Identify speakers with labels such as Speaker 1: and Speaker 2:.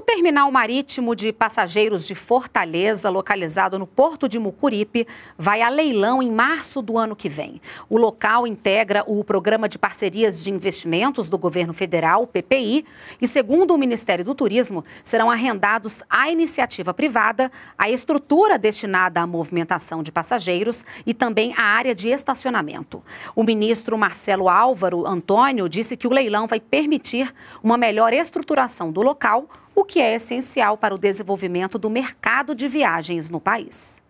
Speaker 1: O terminal marítimo de passageiros de Fortaleza, localizado no porto de Mucuripe, vai a leilão em março do ano que vem. O local integra o Programa de Parcerias de Investimentos do Governo Federal, PPI, e, segundo o Ministério do Turismo, serão arrendados à iniciativa privada a estrutura destinada à movimentação de passageiros e também a área de estacionamento. O ministro Marcelo Álvaro Antônio disse que o leilão vai permitir uma melhor estruturação do local o que é essencial para o desenvolvimento do mercado de viagens no país.